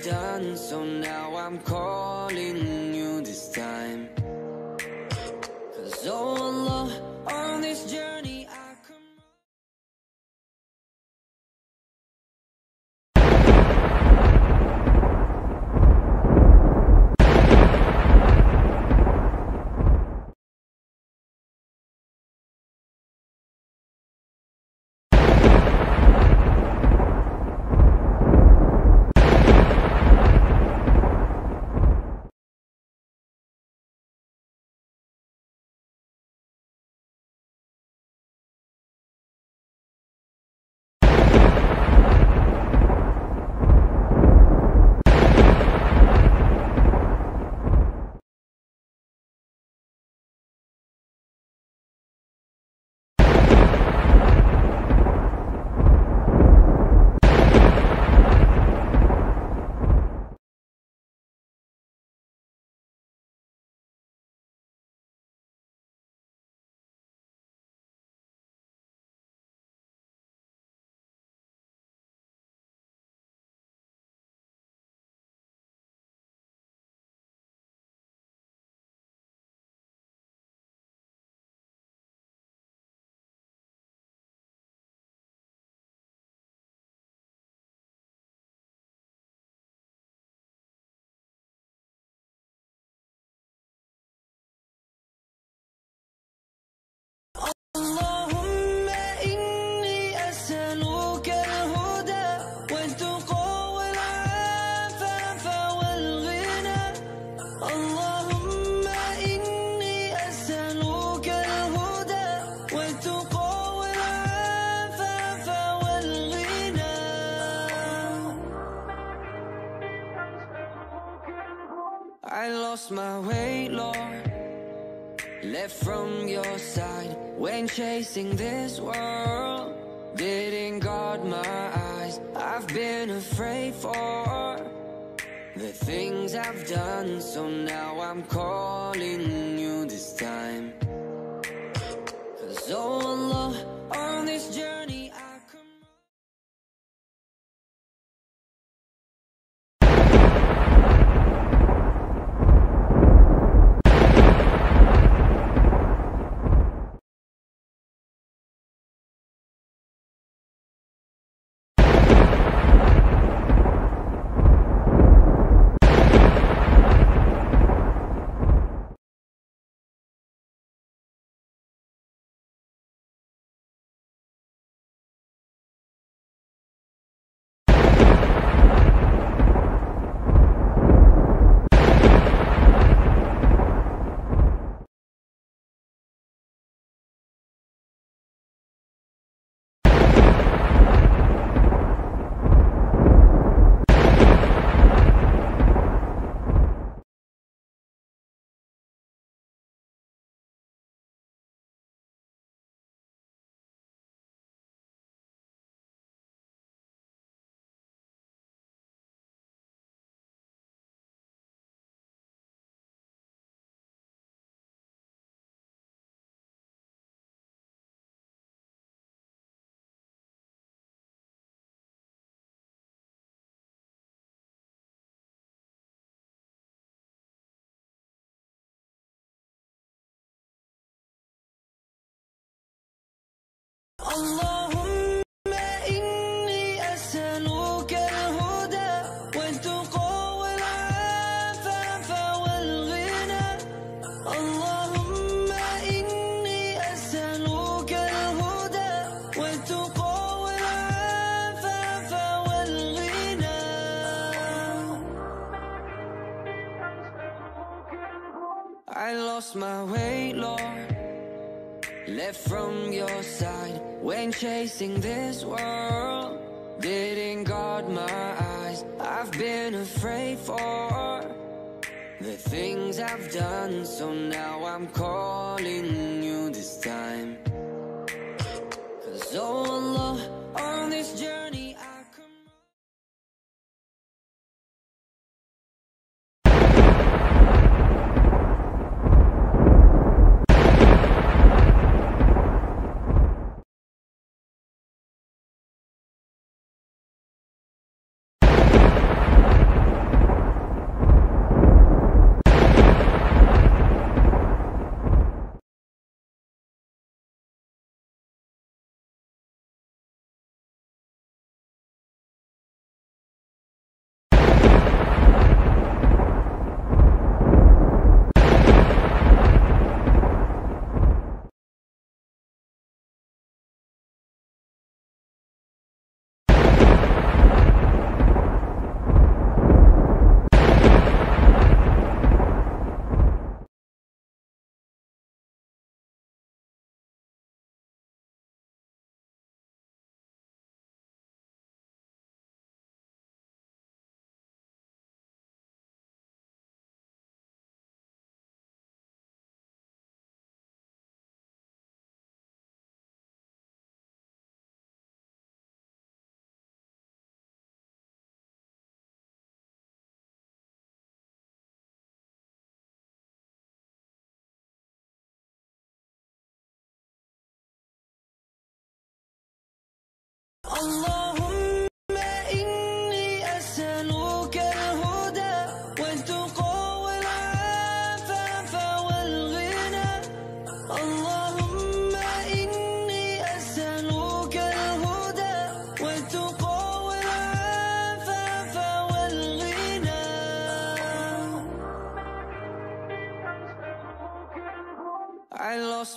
done my way, Lord Left from your side When chasing this world Didn't guard my eyes I've been afraid for The things I've done So now I'm calling you this time Cause all along on this journey اللهم إني أسألك الهدى والتقى والعفاف والغنى اللهم إني أسألك الهدى والتقى والعفاف والغنى I lost my way, Lord left from your side when chasing this world didn't guard my eyes i've been afraid for the things i've done so now i'm calling you this time cause oh allah on this journey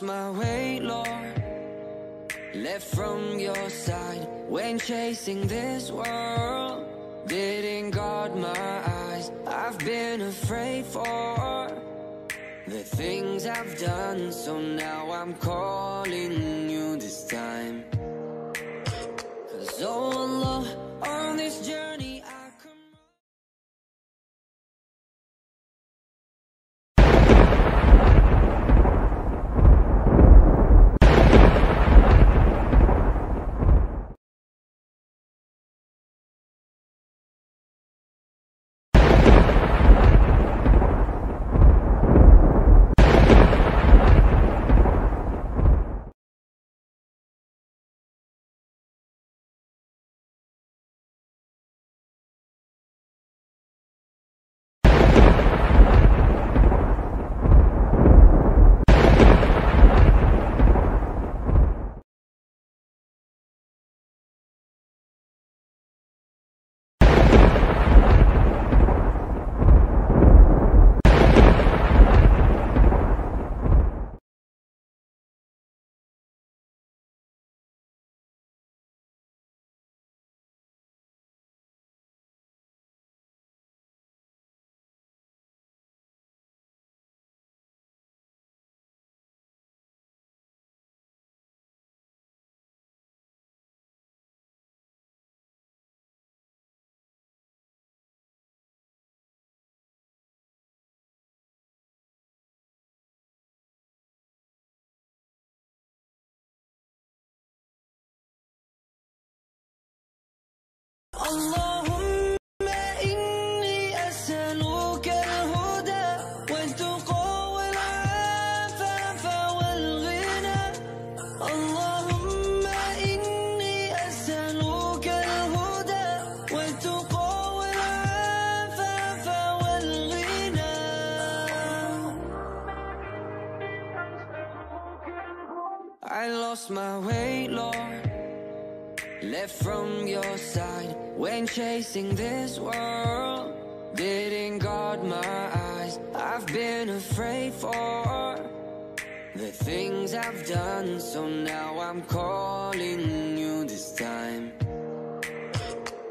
my way, Lord Left from your side When chasing this world Didn't guard my eyes I've been afraid for The things I've done So now I'm calling you this time Cause oh Lord, on this journey Hello. been chasing this world Didn't guard my eyes I've been afraid for The things I've done So now I'm calling you this time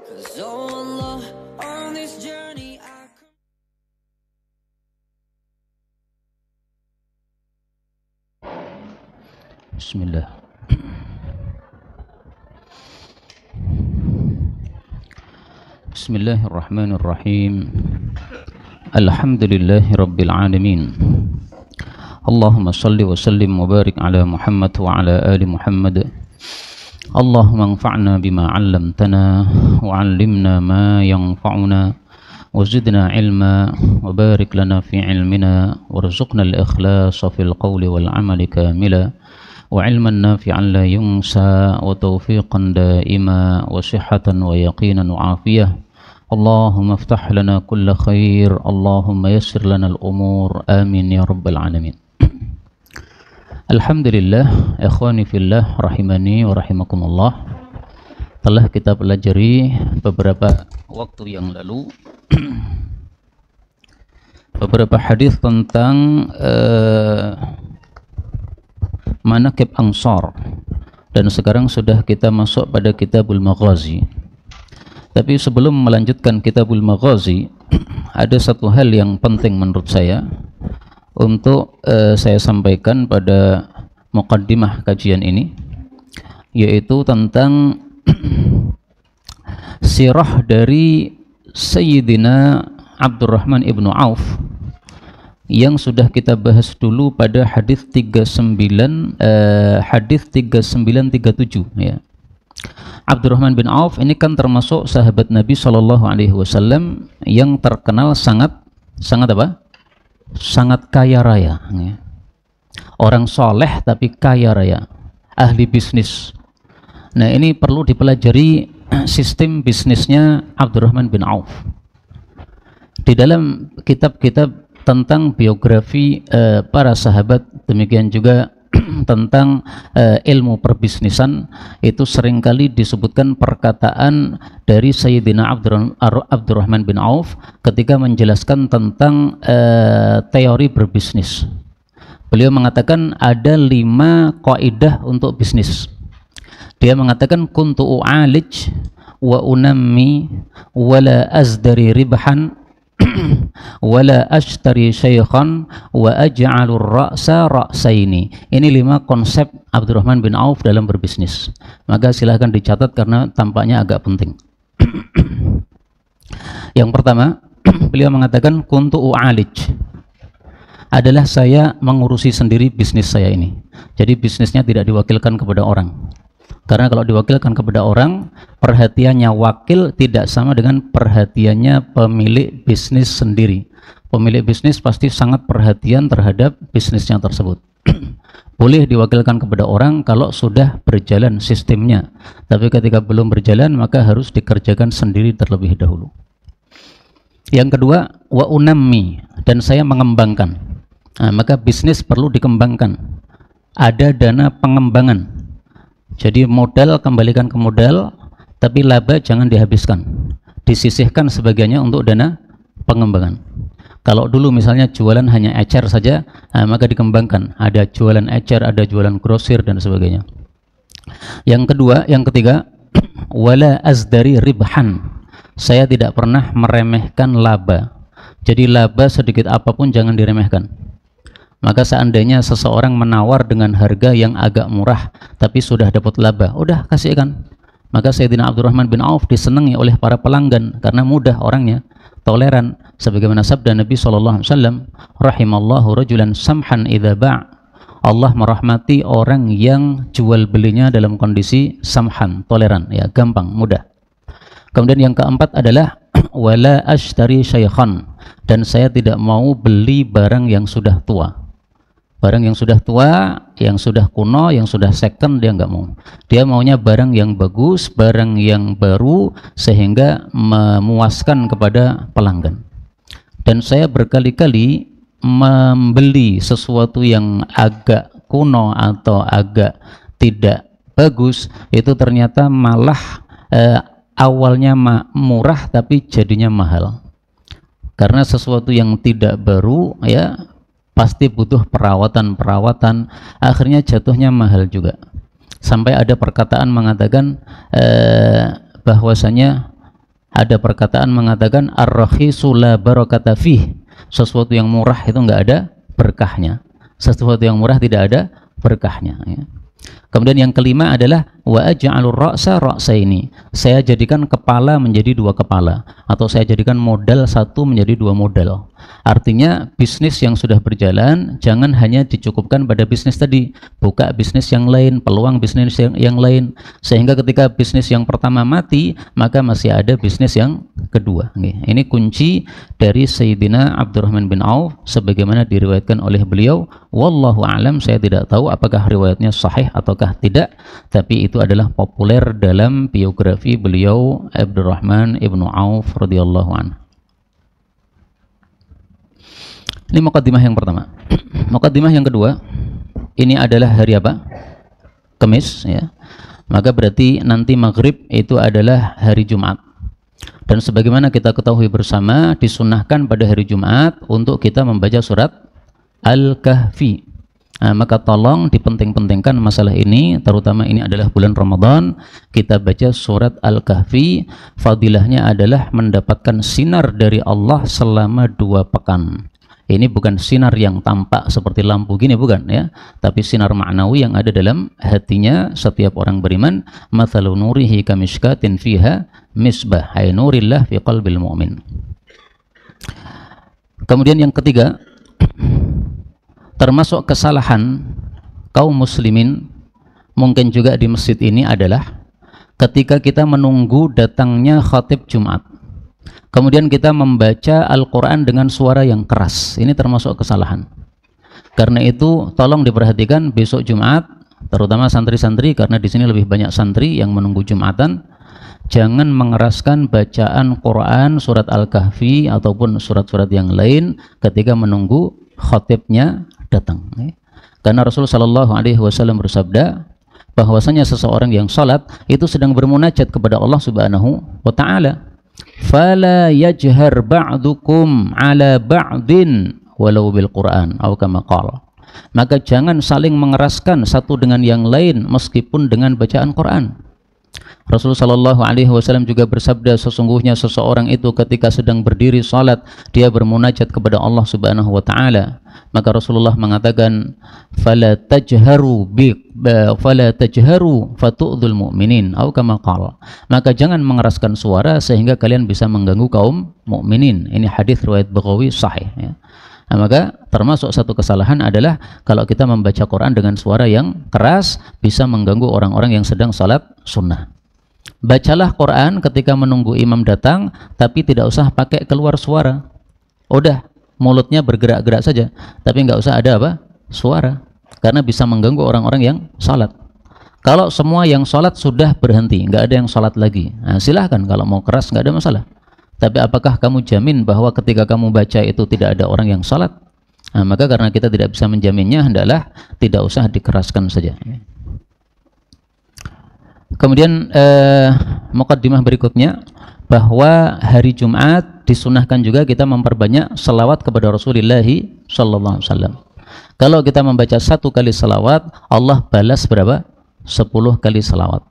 Cause all on this journey بسم بسم الله الرحمن الرحيم الحمد لله رب العالمين اللهم صل وسلم وبارك على محمد وعلى آل محمد اللهم انفعنا بما علمتنا وعلمنا ما ينفعنا وزدنا علما وبارك لنا في علمنا وارزقنا الإخلاص في القول والعمل كاملا وعلما نافعا لا ينسى وتوفيقا دائما وصحة ويقينا وعافية Allahumma اللهم lana لنا khair. Allahumma اللهم lana al الأمور Amin ya Rabbal 'alamin. Alhamdulillah, ikhwani fillah, rahimani wa rahimakumullah Telah kita pelajari beberapa waktu yang lalu Beberapa hadis tentang uh, eh, Manakib Ansar Dan sekarang sudah kita masuk pada kitabul Maghazi tapi sebelum melanjutkan kitabul maghazi, ada satu hal yang penting menurut saya untuk uh, saya sampaikan pada mukaddimah kajian ini yaitu tentang sirah dari Sayyidina Abdurrahman ibnu Auf yang sudah kita bahas dulu pada hadis 39 eh, hadis 3937 ya Abdurrahman bin Auf ini kan termasuk sahabat Nabi Shallallahu Alaihi Wasallam yang terkenal sangat sangat apa? Sangat kaya raya. Ya. Orang soleh tapi kaya raya, ahli bisnis. Nah ini perlu dipelajari sistem bisnisnya Abdurrahman bin Auf. Di dalam kitab-kitab tentang biografi eh, para sahabat demikian juga tentang uh, ilmu perbisnisan itu seringkali disebutkan perkataan dari Sayyidina Abdurrahman bin Auf ketika menjelaskan tentang uh, teori berbisnis. Beliau mengatakan ada lima kaidah untuk bisnis. Dia mengatakan kuntu alij wa unammi wala azdari ribhan wala ashtari syaikhan wa aj'alur ra'sa ra'saini. Ini lima konsep Abdurrahman bin Auf dalam berbisnis. Maka silahkan dicatat karena tampaknya agak penting. Yang pertama, beliau mengatakan kuntu u'alij adalah saya mengurusi sendiri bisnis saya ini. Jadi bisnisnya tidak diwakilkan kepada orang. Karena kalau diwakilkan kepada orang, perhatiannya wakil tidak sama dengan perhatiannya pemilik bisnis sendiri. Pemilik bisnis pasti sangat perhatian terhadap bisnisnya tersebut. Boleh diwakilkan kepada orang kalau sudah berjalan sistemnya. Tapi ketika belum berjalan, maka harus dikerjakan sendiri terlebih dahulu. Yang kedua, wa unami dan saya mengembangkan. Nah, maka bisnis perlu dikembangkan. Ada dana pengembangan jadi modal kembalikan ke modal, tapi laba jangan dihabiskan. Disisihkan sebagainya untuk dana pengembangan. Kalau dulu misalnya jualan hanya ecer saja, eh, maka dikembangkan. Ada jualan ecer, ada jualan grosir dan sebagainya. Yang kedua, yang ketiga, wala azdari ribhan. Saya tidak pernah meremehkan laba. Jadi laba sedikit apapun jangan diremehkan. Maka seandainya seseorang menawar dengan harga yang agak murah tapi sudah dapat laba, udah kasihkan. Maka Sayyidina Abdurrahman bin Auf disenangi oleh para pelanggan karena mudah orangnya, toleran sebagaimana sabda Nabi sallallahu alaihi wasallam, rahimallahu rajulan samhan idza ba' Allah merahmati orang yang jual belinya dalam kondisi samhan, toleran, ya gampang, mudah. Kemudian yang keempat adalah wala ashtari syaikhan dan saya tidak mau beli barang yang sudah tua. Barang yang sudah tua, yang sudah kuno, yang sudah second dia nggak mau. Dia maunya barang yang bagus, barang yang baru sehingga memuaskan kepada pelanggan. Dan saya berkali-kali membeli sesuatu yang agak kuno atau agak tidak bagus itu ternyata malah eh, awalnya ma murah tapi jadinya mahal karena sesuatu yang tidak baru ya pasti butuh perawatan-perawatan akhirnya jatuhnya mahal juga sampai ada perkataan mengatakan eh, bahwasanya ada perkataan mengatakan ar-rakhisu la fih sesuatu yang murah itu enggak ada berkahnya sesuatu yang murah tidak ada berkahnya ya. Kemudian yang kelima adalah wa aj'alur ra'sa ra'sa ini. Saya jadikan kepala menjadi dua kepala atau saya jadikan modal satu menjadi dua modal. Artinya bisnis yang sudah berjalan jangan hanya dicukupkan pada bisnis tadi, buka bisnis yang lain, peluang bisnis yang, yang lain sehingga ketika bisnis yang pertama mati maka masih ada bisnis yang kedua. Ini kunci dari Sayyidina Abdurrahman bin Auf sebagaimana diriwayatkan oleh beliau. Wallahu alam saya tidak tahu apakah riwayatnya sahih ataukah tidak, tapi itu adalah populer dalam biografi beliau Abdurrahman ibnu Auf radhiyallahu anhu. Ini mukaddimah yang pertama. Mukaddimah yang kedua, ini adalah hari apa? Kamis ya. Maka berarti nanti maghrib itu adalah hari Jumat. Dan sebagaimana kita ketahui bersama, disunahkan pada hari Jumat untuk kita membaca surat Al-Kahfi. Nah, maka tolong dipenting-pentingkan masalah ini, terutama ini adalah bulan Ramadan. Kita baca surat Al-Kahfi, fadilahnya adalah mendapatkan sinar dari Allah selama dua pekan ini bukan sinar yang tampak seperti lampu gini bukan ya tapi sinar maknawi yang ada dalam hatinya setiap orang beriman mathalu nurihi kamishkatin fiha misbah ay nurillah fi qalbil mu'min kemudian yang ketiga termasuk kesalahan kaum muslimin mungkin juga di masjid ini adalah ketika kita menunggu datangnya khatib Jumat Kemudian kita membaca Al-Quran dengan suara yang keras. Ini termasuk kesalahan. Karena itu tolong diperhatikan besok Jumat, terutama santri-santri karena di sini lebih banyak santri yang menunggu Jumatan. Jangan mengeraskan bacaan Quran surat Al-Kahfi ataupun surat-surat yang lain ketika menunggu khotibnya datang. Karena Rasulullah Shallallahu Alaihi Wasallam bersabda bahwasanya seseorang yang sholat itu sedang bermunajat kepada Allah Subhanahu Wa Taala fala yajhar ba'dukum ala ba'din walau bil Quran atau kama qala maka jangan saling mengeraskan satu dengan yang lain meskipun dengan bacaan Quran Rasulullah Shallallahu Alaihi Wasallam juga bersabda sesungguhnya seseorang itu ketika sedang berdiri salat dia bermunajat kepada Allah Subhanahu Wa Taala maka Rasulullah mengatakan fala tajharu bi fala tajharu fatu'dhul mu'minin atau kama qala maka jangan mengeraskan suara sehingga kalian bisa mengganggu kaum mukminin ini hadis riwayat Bukhari sahih ya. Nah, maka termasuk satu kesalahan adalah kalau kita membaca Quran dengan suara yang keras bisa mengganggu orang-orang yang sedang salat sunnah bacalah Quran ketika menunggu imam datang tapi tidak usah pakai keluar suara udah mulutnya bergerak-gerak saja tapi nggak usah ada apa suara karena bisa mengganggu orang-orang yang salat kalau semua yang salat sudah berhenti nggak ada yang salat lagi nah, silahkan kalau mau keras nggak ada masalah tapi apakah kamu jamin bahwa ketika kamu baca itu tidak ada orang yang salat nah, maka karena kita tidak bisa menjaminnya adalah tidak usah dikeraskan saja Kemudian eh, mukaddimah berikutnya bahwa hari Jumat disunahkan juga kita memperbanyak selawat kepada Rasulullah Sallallahu Alaihi Wasallam. Kalau kita membaca satu kali selawat, Allah balas berapa? Sepuluh kali selawat.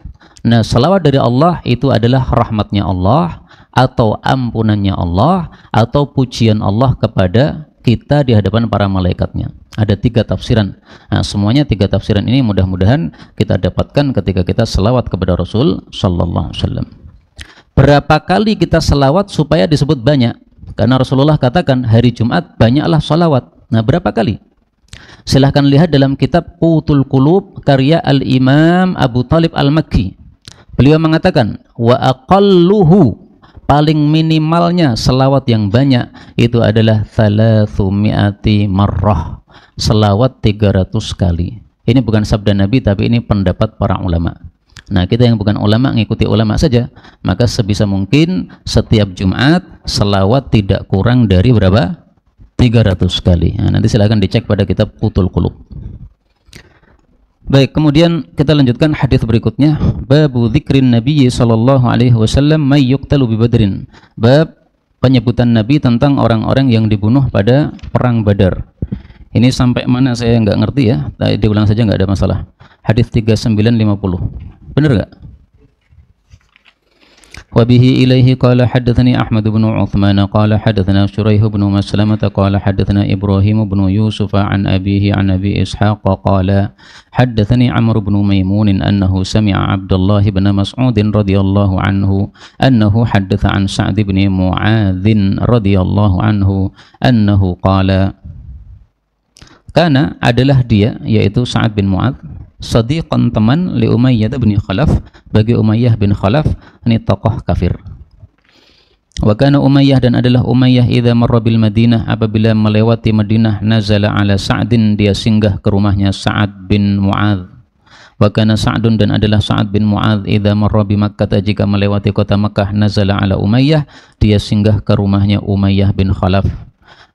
Nah, selawat dari Allah itu adalah rahmatnya Allah atau ampunannya Allah atau pujian Allah kepada kita di hadapan para malaikatnya. Ada tiga tafsiran. Nah, semuanya tiga tafsiran ini mudah-mudahan kita dapatkan ketika kita selawat kepada Rasul Shallallahu Alaihi Wasallam. Berapa kali kita selawat supaya disebut banyak? Karena Rasulullah katakan hari Jumat banyaklah selawat. Nah berapa kali? Silahkan lihat dalam kitab Qutul Qulub karya Al-Imam Abu Talib Al-Makki. Beliau mengatakan, wa aqalluhu paling minimalnya selawat yang banyak itu adalah thalathumi'ati marrah selawat 300 kali ini bukan sabda Nabi tapi ini pendapat para ulama nah kita yang bukan ulama ngikuti ulama saja maka sebisa mungkin setiap Jumat selawat tidak kurang dari berapa 300 kali nah, nanti silahkan dicek pada kitab Kutul Kulub Baik, kemudian kita lanjutkan hadis berikutnya. Babu dzikrin Nabi sallallahu alaihi wasallam may yuqtalu bi Badrin. Bab penyebutan Nabi tentang orang-orang yang dibunuh pada perang Badar. Ini sampai mana saya nggak ngerti ya. Nah, diulang saja nggak ada masalah. Hadis 3950. Benar nggak? وبه إليه قال حدثني أحمد بن عثمان قال حدثنا شريح بن مسلمة قال حدثنا إبراهيم بن يوسف عن أبيه عن أبي إسحاق قال حدثني عمرو بن ميمون أنه سمع عبد الله بن مسعود رضي الله عنه أنه حدث عن سعد بن معاذ رضي الله عنه أنه قال كان adalah dia yaitu Sa'ad bin Mu'ad sadiqan teman li Umayyah bin Khalaf bagi Umayyah bin Khalaf ini tokoh kafir wa kana Umayyah dan adalah Umayyah idza marra bil Madinah apabila melewati Madinah nazala ala Sa'din dia singgah ke rumahnya Sa'ad bin Mu'adz wa kana Sa'dun dan adalah Sa'ad bin Mu'adz idza marra bi Makkah jika melewati kota Makkah nazala ala Umayyah dia singgah ke rumahnya Umayyah bin Khalaf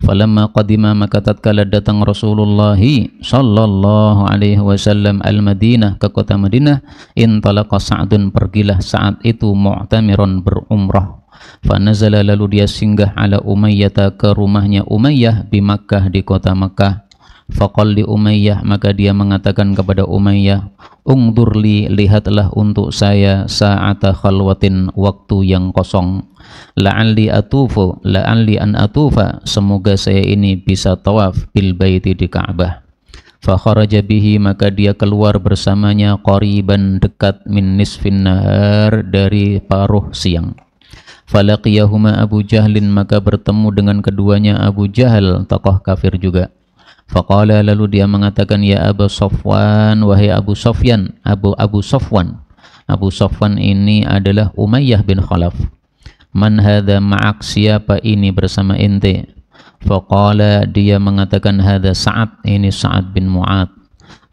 Falamma qadima maka tatkala datang Rasulullah sallallahu alaihi wasallam al-Madinah ke kota Madinah, intalaqa Sa'dun pergilah saat itu mu'tamiron berumrah. Fanazala lalu dia singgah ala Umayyah ke rumahnya Umayyah di Makkah di kota Makkah. Faqal li Umayyah maka dia mengatakan kepada Umayyah Ungdurli lihatlah untuk saya sa'ata khalwatin waktu yang kosong la'alli atufu la'alli an atufa semoga saya ini bisa tawaf bil baiti di Ka'bah kharaja bihi maka dia keluar bersamanya qariban dekat min nisfin nahar dari paruh siang falaqiyahuma Abu Jahlin maka bertemu dengan keduanya Abu Jahal tokoh kafir juga Faqala lalu dia mengatakan ya Abu Sofwan wahai Abu Sofyan Abu Abu Sofwan Abu Sofwan ini adalah Umayyah bin Khalaf Man hadha ma'ak siapa ini bersama ente Faqala dia mengatakan hadha Sa'ad ini Sa'ad bin Mu'ad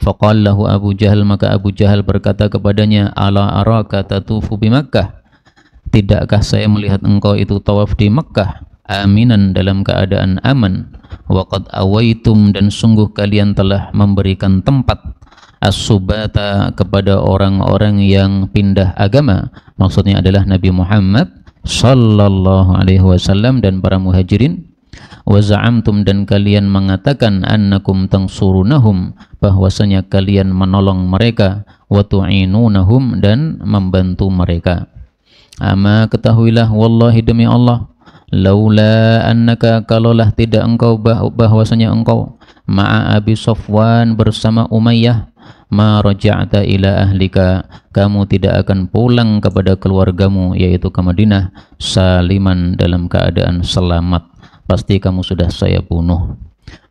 Faqallahu Abu Jahal maka Abu Jahal berkata kepadanya ala araka tatufu bi Makkah Tidakkah saya melihat engkau itu tawaf di Mekkah aminan dalam keadaan aman waqad awaitum dan sungguh kalian telah memberikan tempat as kepada orang-orang yang pindah agama maksudnya adalah Nabi Muhammad sallallahu alaihi wasallam dan para muhajirin wa za'amtum dan kalian mengatakan annakum tangsurunahum bahwasanya kalian menolong mereka wa tu'inunahum dan membantu mereka ama ketahuilah wallahi demi Allah laula annaka kalaulah tidak engkau bahwasanya engkau ma'a Abi Sofwan bersama Umayyah ma raja'ta ila ahlika kamu tidak akan pulang kepada keluargamu yaitu ke Madinah saliman dalam keadaan selamat pasti kamu sudah saya bunuh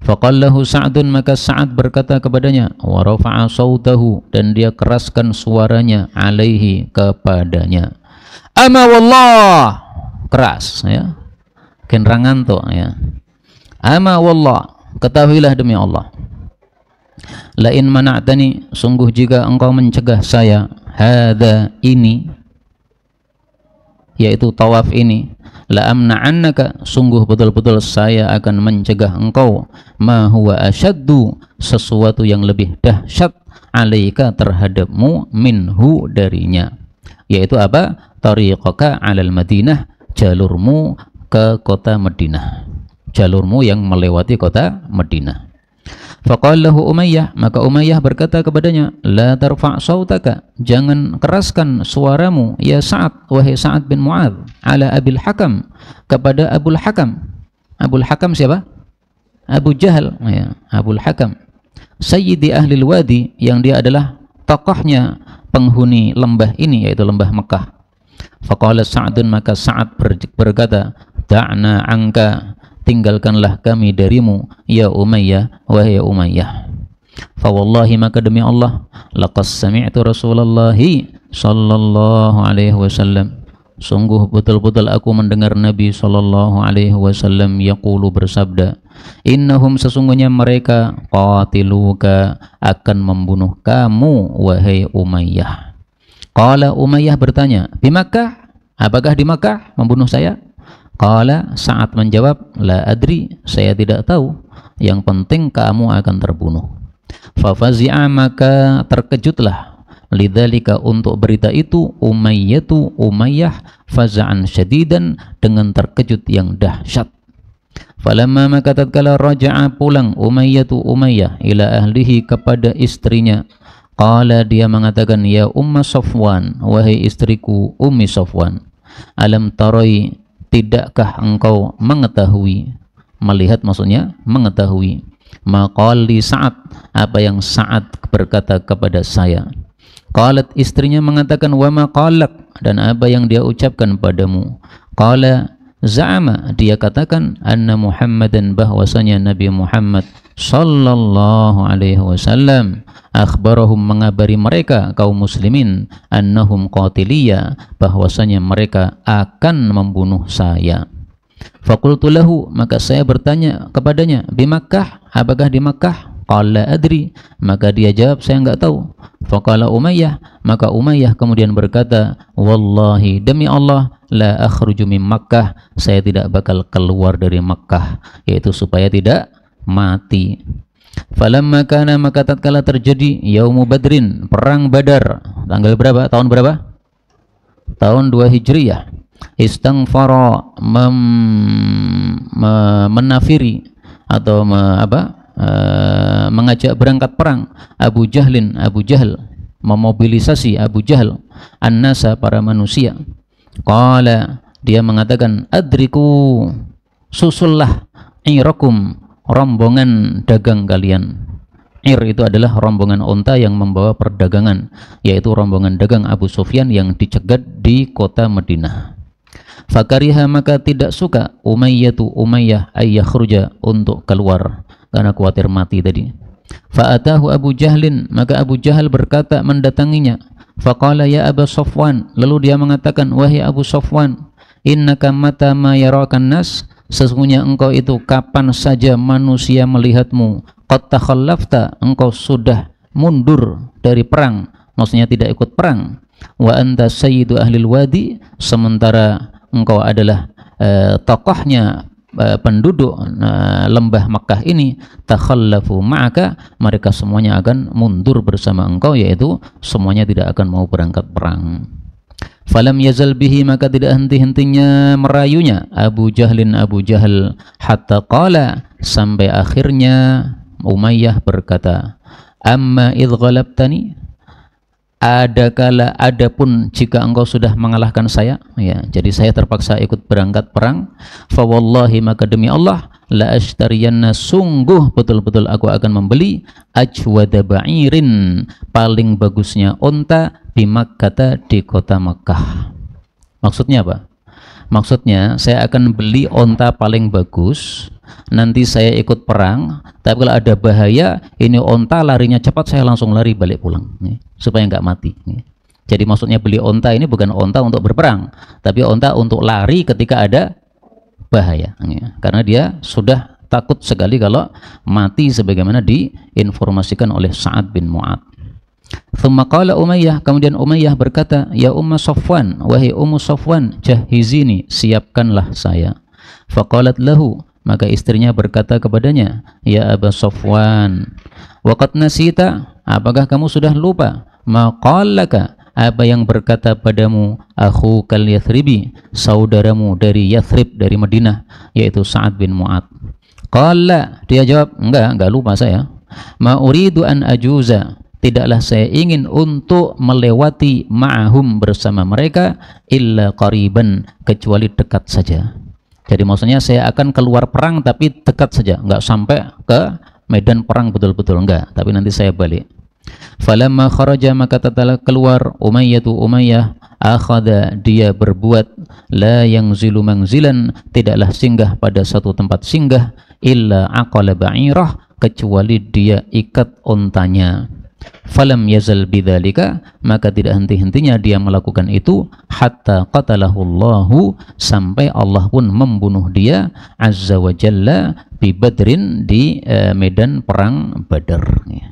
faqallahu Sa'dun maka Sa'ad berkata kepadanya wa rafa'a sawtahu dan dia keraskan suaranya alaihi kepadanya ama wallah keras ya Kenrangan ngantuk ya. Ama wallah, ketahuilah demi Allah. Lain mana'tani, sungguh jika engkau mencegah saya hada ini yaitu tawaf ini la amna'annaka sungguh betul-betul saya akan mencegah engkau ma huwa asyaddu sesuatu yang lebih dahsyat alaika terhadapmu minhu darinya yaitu apa tariqaka alal madinah jalurmu ke kota Madinah jalurmu yang melewati kota Madinah Faqallahu Umayyah maka Umayyah berkata kepadanya la tarfa' sautaka jangan keraskan suaramu ya saat wahai Sa'ad bin Mu'adz ala Abil Hakam kepada Abul Hakam Abul Hakam siapa Abu Jahal ya Abul Hakam Sayyidi Ahlil Wadi yang dia adalah tokohnya penghuni lembah ini yaitu lembah Mekah Faqala Sa'dun maka Sa'ad berkata, "Da'na angka, tinggalkanlah kami darimu ya Umayyah wahai Umayyah." Fawallahi maka demi Allah, laqad sami'tu Rasulullah sallallahu alaihi wasallam. Sungguh betul-betul aku mendengar Nabi Shallallahu Alaihi Wasallam yaqulu bersabda, Innahum sesungguhnya mereka qatiluka akan membunuh kamu wahai Umayyah. Qala Umayyah bertanya, "Di Makkah? Apakah di Makkah membunuh saya?" Qala saat menjawab, "La adri, saya tidak tahu. Yang penting kamu akan terbunuh." Fafazi'a maka terkejutlah lidzalika untuk berita itu Umayyatu Umayyah faza'an syadidan dengan terkejut yang dahsyat. Falamma maka tatkala raja'a pulang Umayyatu Umayyah ila ahlihi kepada istrinya Qala dia mengatakan, Ya Umma Safwan, wahai istriku Ummi Safwan, alam tarai tidakkah engkau mengetahui, melihat maksudnya mengetahui, maqali saat apa yang saat berkata kepada saya. Qalat istrinya mengatakan, Wa maqalak, dan apa yang dia ucapkan padamu. Qala Za'ama dia katakan anna Muhammadan bahwasanya Nabi Muhammad sallallahu alaihi wasallam akhbarahum mengabari mereka kaum muslimin annahum qatiliya bahwasanya mereka akan membunuh saya fakultu lahu maka saya bertanya kepadanya di Makkah apakah di Makkah qala adri maka dia jawab saya enggak tahu faqala Umayyah maka Umayyah kemudian berkata wallahi demi Allah la akhruju min Makkah saya tidak bakal keluar dari Makkah yaitu supaya tidak mati Falamma kana maka tatkala terjadi yaumu badrin perang badar tanggal berapa tahun berapa tahun 2 Hijriyah istangfara mem, me, menafiri atau me, apa e, mengajak berangkat perang Abu Jahlin Abu Jahal memobilisasi Abu Jahal annasa para manusia qala dia mengatakan adriku susullah irakum rombongan dagang kalian Ir itu adalah rombongan onta yang membawa perdagangan, yaitu rombongan dagang Abu Sufyan yang dicegat di kota Madinah. Fakariha maka tidak suka Umayyatu Umayyah ayyakhruja untuk keluar karena khawatir mati tadi. Fa'atahu Abu Jahlin maka Abu Jahal berkata mendatanginya. Faqala ya Abu Sofwan lalu dia mengatakan wahai Abu Sofwan innaka mata ma yarakan nas Sesungguhnya engkau itu kapan saja manusia melihatmu. kota khalafta engkau sudah mundur dari perang. Maksudnya tidak ikut perang. Wa anta sayyidu ahlil wadi, sementara engkau adalah eh, tokohnya eh, penduduk eh, lembah Mekah ini takhallafu maka mereka semuanya akan mundur bersama engkau yaitu semuanya tidak akan mau berangkat perang Falam yazal bihi maka tidak henti-hentinya merayunya Abu Jahlin Abu Jahal hatta qala sampai akhirnya Umayyah berkata Amma idh ghalabtani adakala adapun jika engkau sudah mengalahkan saya ya jadi saya terpaksa ikut berangkat perang fa wallahi maka demi Allah la ashtariyanna sungguh betul-betul aku akan membeli ajwada ba'irin paling bagusnya onta di kata di kota Mekah maksudnya apa? maksudnya saya akan beli onta paling bagus nanti saya ikut perang tapi kalau ada bahaya ini onta larinya cepat saya langsung lari balik pulang nih, supaya nggak mati nih. jadi maksudnya beli onta ini bukan onta untuk berperang tapi onta untuk lari ketika ada bahaya ya. karena dia sudah takut sekali kalau mati sebagaimana diinformasikan oleh Sa'ad bin Mu'ad Thumma Umayyah, kemudian Umayyah berkata, "Ya Umma Sofwan, wahai Ummu Sofwan, jahizini, siapkanlah saya." Faqalat lahu, maka istrinya berkata kepadanya, "Ya Aba Sofwan, waqat nasita, apakah kamu sudah lupa maqallaka apa yang berkata padamu aku kal Yathribi saudaramu dari Yathrib dari Madinah yaitu Sa'ad bin Mu'ad Qala dia jawab enggak enggak lupa saya ma uridu an ajuza tidaklah saya ingin untuk melewati ma'ahum bersama mereka illa qariban kecuali dekat saja jadi maksudnya saya akan keluar perang tapi dekat saja enggak sampai ke medan perang betul-betul enggak tapi nanti saya balik Falamma kharaja maka tatala keluar Umayyatu Umayyah akhada dia berbuat la yang zilu mangzilan tidaklah singgah pada satu tempat singgah illa aqala ba'irah kecuali dia ikat ontanya falam yazal bidzalika maka tidak henti-hentinya dia melakukan itu hatta Allahu sampai Allah pun membunuh dia azza wa jalla bi badrin di uh, medan perang badar ya.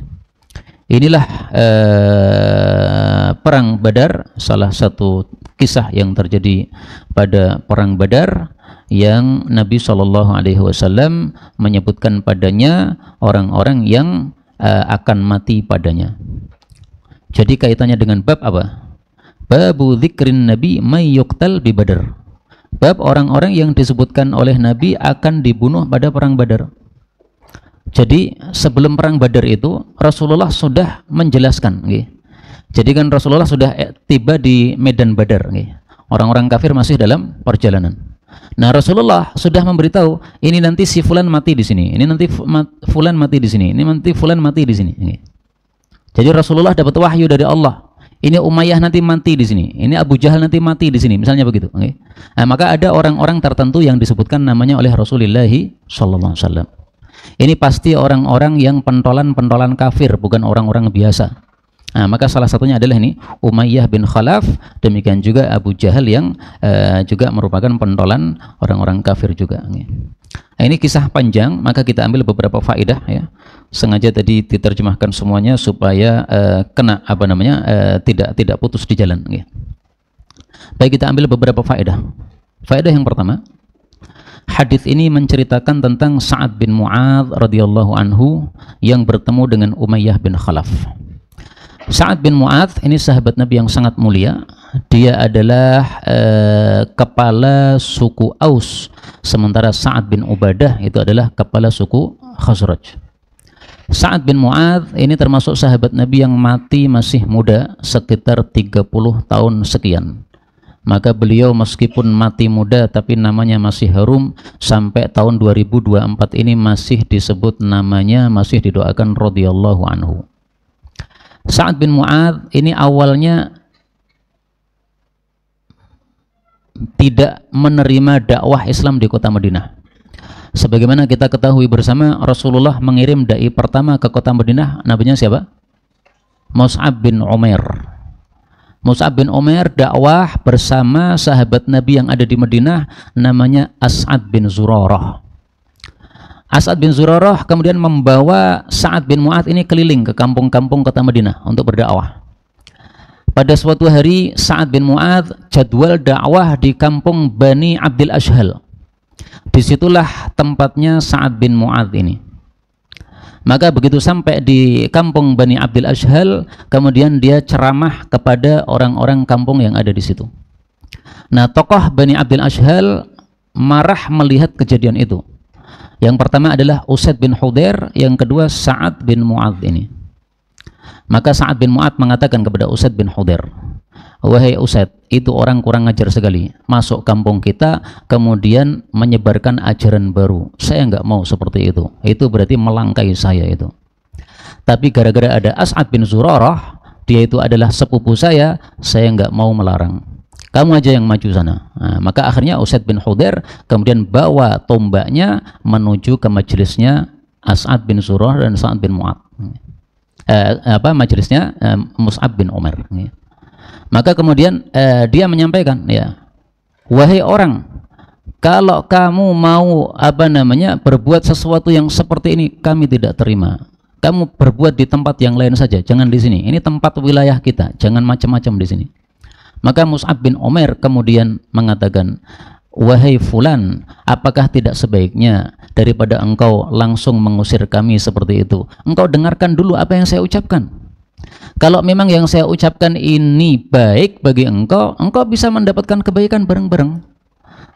Inilah eh, perang Badar, salah satu kisah yang terjadi pada perang Badar yang Nabi Shallallahu Alaihi Wasallam menyebutkan padanya orang-orang yang eh, akan mati padanya. Jadi kaitannya dengan bab apa? Babu dzikrin Nabi mayyuktal di Badar. Bab orang-orang yang disebutkan oleh Nabi akan dibunuh pada perang Badar. Jadi sebelum perang Badar itu Rasulullah sudah menjelaskan. okay. Jadi kan Rasulullah sudah eh, tiba di medan Badar. orang Orang-orang kafir masih dalam perjalanan. Nah Rasulullah sudah memberitahu ini nanti si fulan mati di sini, ini nanti fulan mati di sini, ini nanti fulan mati di sini. okay. Jadi Rasulullah dapat wahyu dari Allah. Ini Umayyah nanti mati di sini, ini Abu Jahal nanti mati di sini, misalnya begitu. Nah, maka ada orang-orang tertentu yang disebutkan namanya oleh Rasulullah Sallallahu Alaihi Wasallam. Ini pasti orang-orang yang pentolan-pentolan kafir, bukan orang-orang biasa. Nah, maka salah satunya adalah ini Umayyah bin Khalaf, demikian juga Abu Jahal yang uh, juga merupakan pentolan orang-orang kafir juga. Nah, ini kisah panjang, maka kita ambil beberapa faedah ya. Sengaja tadi diterjemahkan semuanya supaya uh, kena apa namanya uh, tidak tidak putus di jalan. Ya. Baik kita ambil beberapa faedah. Faedah yang pertama, Hadis ini menceritakan tentang Sa'ad bin Mu'ad radhiyallahu anhu yang bertemu dengan Umayyah bin Khalaf. Sa'ad bin Mu'ad ini sahabat Nabi yang sangat mulia. Dia adalah eh, kepala suku Aus, sementara Sa'ad bin Ubadah itu adalah kepala suku Khazraj. Sa'ad bin Mu'ad ini termasuk sahabat Nabi yang mati masih muda sekitar 30 tahun sekian maka beliau meskipun mati muda tapi namanya masih harum sampai tahun 2024 ini masih disebut namanya masih didoakan radhiyallahu anhu Sa'ad bin Mu'ad ini awalnya tidak menerima dakwah Islam di kota Madinah sebagaimana kita ketahui bersama Rasulullah mengirim da'i pertama ke kota Madinah namanya siapa? Mus'ab bin Umair Mus'ab bin Umar dakwah bersama sahabat Nabi yang ada di Madinah namanya As'ad bin Zurarah. As'ad bin Zurarah kemudian membawa Sa'ad bin Mu'ad ini keliling ke kampung-kampung kota Madinah untuk berdakwah. Pada suatu hari Sa'ad bin Mu'ad jadwal dakwah di kampung Bani Abdul Ashhal. Disitulah tempatnya Sa'ad bin Mu'ad ini. Maka begitu sampai di kampung Bani Abdul Ashhal, kemudian dia ceramah kepada orang-orang kampung yang ada di situ. Nah, tokoh Bani Abdul Ashhal marah melihat kejadian itu. Yang pertama adalah Usaid bin Hudair, yang kedua Sa'ad bin Mu'ad ini. Maka Sa'ad bin Mu'ad mengatakan kepada Usaid bin Hudair, wahai Ustadz, itu orang kurang ajar sekali. Masuk kampung kita, kemudian menyebarkan ajaran baru. Saya nggak mau seperti itu. Itu berarti melangkai saya itu. Tapi gara-gara ada As'ad bin Zurarah, dia itu adalah sepupu saya, saya nggak mau melarang. Kamu aja yang maju sana. Nah, maka akhirnya Usaid bin Hudair kemudian bawa tombaknya menuju ke majelisnya As'ad bin Zurarah dan Sa'ad bin Mu'ad. Eh, apa majelisnya eh, Mus'ab bin Umar maka kemudian eh, dia menyampaikan ya wahai orang kalau kamu mau apa namanya berbuat sesuatu yang seperti ini kami tidak terima kamu berbuat di tempat yang lain saja jangan di sini ini tempat wilayah kita jangan macam-macam di sini maka Mus'ab bin Omer kemudian mengatakan wahai fulan apakah tidak sebaiknya daripada engkau langsung mengusir kami seperti itu engkau dengarkan dulu apa yang saya ucapkan kalau memang yang saya ucapkan ini baik bagi engkau, engkau bisa mendapatkan kebaikan bareng-bareng.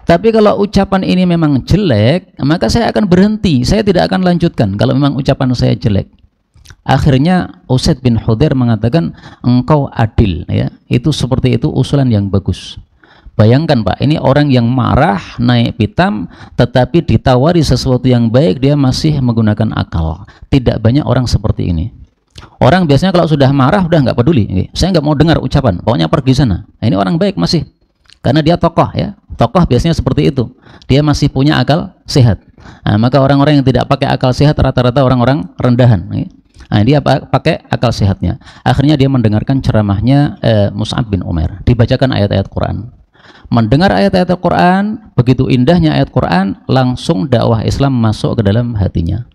Tapi kalau ucapan ini memang jelek, maka saya akan berhenti. Saya tidak akan lanjutkan kalau memang ucapan saya jelek. Akhirnya Usaid bin Hudair mengatakan engkau adil ya. Itu seperti itu usulan yang bagus. Bayangkan Pak, ini orang yang marah naik pitam tetapi ditawari sesuatu yang baik dia masih menggunakan akal. Tidak banyak orang seperti ini. Orang biasanya kalau sudah marah udah nggak peduli. Saya nggak mau dengar ucapan. Pokoknya pergi sana. Nah, ini orang baik masih. Karena dia tokoh ya. Tokoh biasanya seperti itu. Dia masih punya akal sehat. Nah, maka orang-orang yang tidak pakai akal sehat rata-rata orang-orang rendahan. Nah, dia pakai akal sehatnya. Akhirnya dia mendengarkan ceramahnya eh, Mus'ab bin Umar. Dibacakan ayat-ayat Quran. Mendengar ayat-ayat Quran, begitu indahnya ayat Quran, langsung dakwah Islam masuk ke dalam hatinya.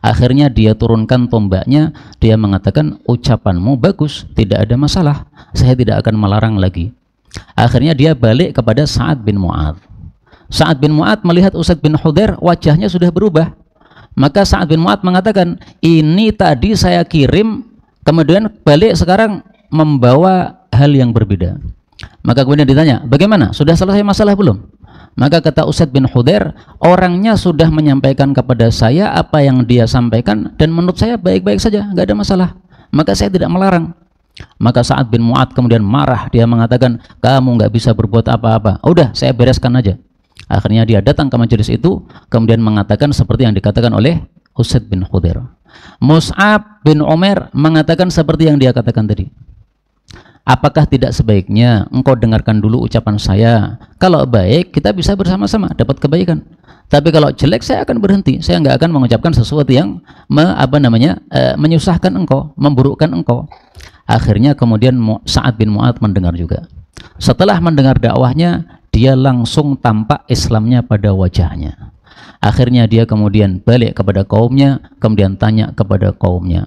Akhirnya dia turunkan tombaknya, dia mengatakan ucapanmu bagus, tidak ada masalah, saya tidak akan melarang lagi. Akhirnya dia balik kepada Sa'ad bin Mu'ad. Sa'ad bin Mu'ad melihat Ustadz bin Hudair wajahnya sudah berubah. Maka Sa'ad bin Mu'ad mengatakan, ini tadi saya kirim, kemudian balik sekarang membawa hal yang berbeda. Maka kemudian ditanya, bagaimana? Sudah selesai masalah belum? Maka kata Ustadz bin Hudair, orangnya sudah menyampaikan kepada saya apa yang dia sampaikan dan menurut saya baik-baik saja, nggak ada masalah. Maka saya tidak melarang. Maka Saat bin Mu'ad kemudian marah, dia mengatakan, kamu nggak bisa berbuat apa-apa. Udah, saya bereskan aja. Akhirnya dia datang ke majelis itu, kemudian mengatakan seperti yang dikatakan oleh Ustadz bin Hudair. Mus'ab bin Umar mengatakan seperti yang dia katakan tadi. Apakah tidak sebaiknya engkau dengarkan dulu ucapan saya? Kalau baik, kita bisa bersama-sama dapat kebaikan. Tapi kalau jelek, saya akan berhenti. Saya nggak akan mengucapkan sesuatu yang me, apa namanya e, menyusahkan engkau, memburukkan engkau. Akhirnya kemudian saat bin Mu'ad mendengar juga. Setelah mendengar dakwahnya, dia langsung tampak Islamnya pada wajahnya. Akhirnya dia kemudian balik kepada kaumnya, kemudian tanya kepada kaumnya,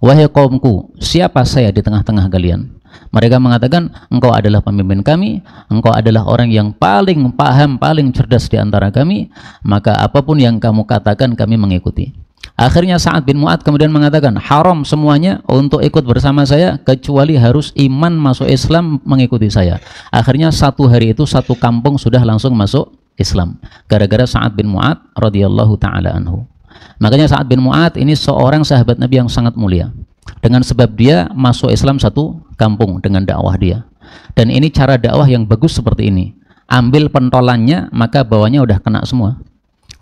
Wahai kaumku, siapa saya di tengah-tengah kalian? Mereka mengatakan, engkau adalah pemimpin kami, engkau adalah orang yang paling paham, paling cerdas di antara kami, maka apapun yang kamu katakan kami mengikuti. Akhirnya Sa'ad bin Mu'ad kemudian mengatakan, haram semuanya untuk ikut bersama saya, kecuali harus iman masuk Islam mengikuti saya. Akhirnya satu hari itu satu kampung sudah langsung masuk Islam. Gara-gara Sa'ad bin Mu'ad radhiyallahu ta'ala anhu. Makanya Sa'ad bin Mu'ad ini seorang sahabat Nabi yang sangat mulia. Dengan sebab dia masuk Islam satu kampung dengan dakwah dia. Dan ini cara dakwah yang bagus seperti ini. Ambil pentolannya, maka bawahnya udah kena semua.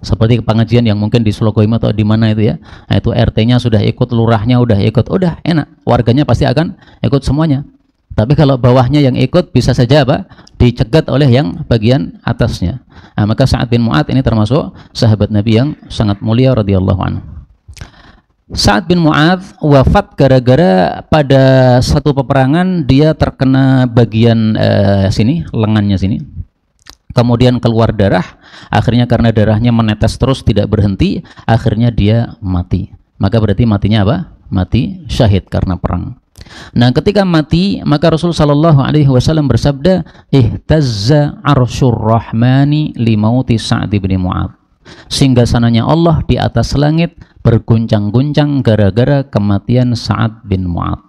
Seperti pengajian yang mungkin di Sulawesi atau di mana itu ya. Nah, itu RT-nya sudah ikut, lurahnya udah ikut, udah enak. Warganya pasti akan ikut semuanya. Tapi kalau bawahnya yang ikut bisa saja apa? dicegat oleh yang bagian atasnya. Nah, maka Sa'ad bin Mu'ad ini termasuk sahabat Nabi yang sangat mulia radhiyallahu anhu. Sa'ad bin Mu'ad wafat gara-gara pada satu peperangan dia terkena bagian eh, sini, lengannya sini. Kemudian keluar darah, akhirnya karena darahnya menetes terus tidak berhenti, akhirnya dia mati. Maka berarti matinya apa? Mati syahid karena perang. Nah, ketika mati, maka Rasul Shallallahu alaihi wasallam bersabda, "Ihtazza arsyur rahmani li mauti bin Mu'ad Sehingga sananya Allah di atas langit berguncang-guncang gara-gara kematian Sa'ad bin Mu'ad.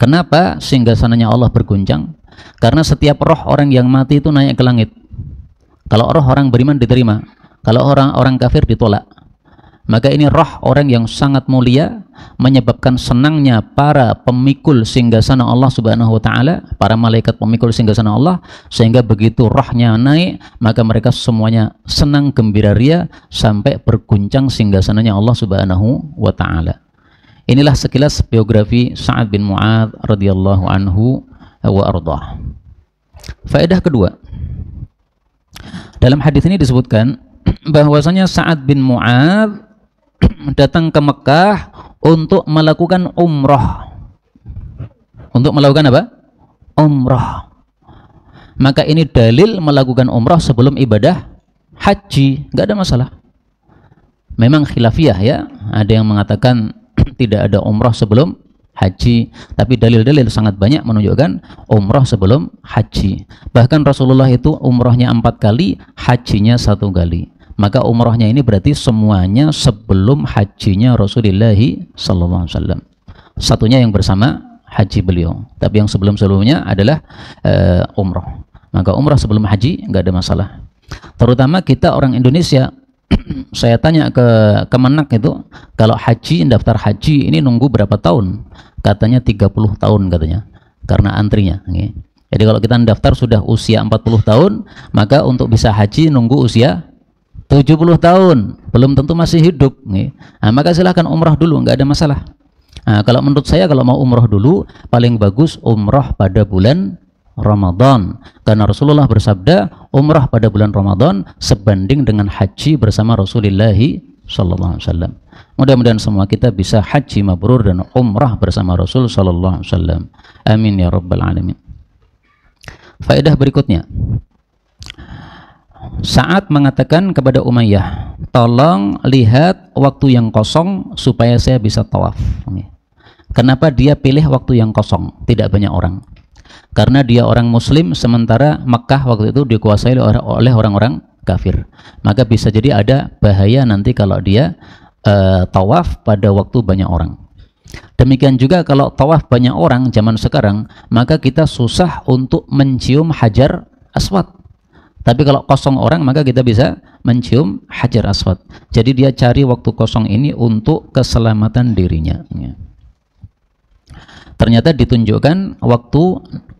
Kenapa Sehingga sananya Allah berguncang? Karena setiap roh orang yang mati itu naik ke langit. Kalau roh orang beriman diterima, kalau orang orang kafir ditolak. Maka ini roh orang yang sangat mulia menyebabkan senangnya para pemikul singgasana Allah Subhanahu wa taala, para malaikat pemikul singgasana Allah sehingga begitu rohnya naik, maka mereka semuanya senang gembira ria sampai berguncang singgasananya Allah Subhanahu wa taala. Inilah sekilas biografi Sa'ad bin Mu'ad radhiyallahu anhu wa ardah. Faedah kedua. Dalam hadis ini disebutkan bahwasanya Sa'ad bin Mu'ad datang ke Mekah untuk melakukan umroh untuk melakukan apa? umroh maka ini dalil melakukan umroh sebelum ibadah haji nggak ada masalah memang khilafiyah ya ada yang mengatakan tidak ada umroh sebelum haji tapi dalil-dalil sangat banyak menunjukkan umroh sebelum haji bahkan Rasulullah itu umrohnya empat kali hajinya satu kali maka umrohnya ini berarti semuanya sebelum hajinya Rasulullah Sallallahu Alaihi Wasallam. Satunya yang bersama haji beliau, tapi yang sebelum sebelumnya adalah uh, umroh. Maka umroh sebelum haji nggak ada masalah. Terutama kita orang Indonesia, saya tanya ke Kemenak itu, kalau haji daftar haji ini nunggu berapa tahun? Katanya 30 tahun katanya, karena antrinya. Jadi kalau kita daftar sudah usia 40 tahun, maka untuk bisa haji nunggu usia 70 tahun belum tentu masih hidup Nah, maka silahkan umrah dulu nggak ada masalah nah, kalau menurut saya kalau mau umrah dulu paling bagus umrah pada bulan Ramadan karena Rasulullah bersabda umrah pada bulan Ramadan sebanding dengan haji bersama Rasulullah Sallallahu Alaihi Wasallam. Mudah-mudahan semua kita bisa haji mabrur dan umrah bersama Rasul Sallallahu Alaihi Wasallam. Amin ya Rabbal Alamin. Faedah berikutnya, saat mengatakan kepada Umayyah, tolong lihat waktu yang kosong supaya saya bisa tawaf. Kenapa dia pilih waktu yang kosong, tidak banyak orang? Karena dia orang muslim, sementara Mekah waktu itu dikuasai oleh orang-orang kafir. Maka bisa jadi ada bahaya nanti kalau dia uh, tawaf pada waktu banyak orang. Demikian juga kalau tawaf banyak orang zaman sekarang, maka kita susah untuk mencium hajar aswad tapi kalau kosong orang maka kita bisa mencium hajar aswad. Jadi dia cari waktu kosong ini untuk keselamatan dirinya. Ternyata ditunjukkan waktu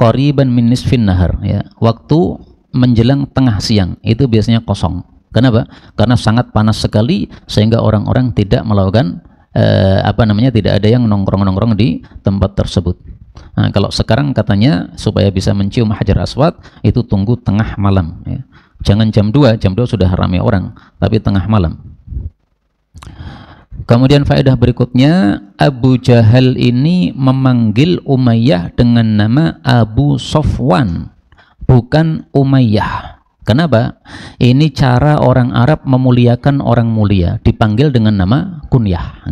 koriban min nisfin nahar ya. Waktu menjelang tengah siang itu biasanya kosong. Kenapa? Karena sangat panas sekali sehingga orang-orang tidak melakukan eh, apa namanya tidak ada yang nongkrong-nongkrong di tempat tersebut. Nah, kalau sekarang katanya supaya bisa mencium Hajar Aswad itu tunggu tengah malam. Ya. Jangan jam 2, jam 2 sudah ramai orang, tapi tengah malam. Kemudian faedah berikutnya, Abu Jahal ini memanggil Umayyah dengan nama Abu Sofwan, bukan Umayyah. Kenapa? Ini cara orang Arab memuliakan orang mulia, dipanggil dengan nama kunyah.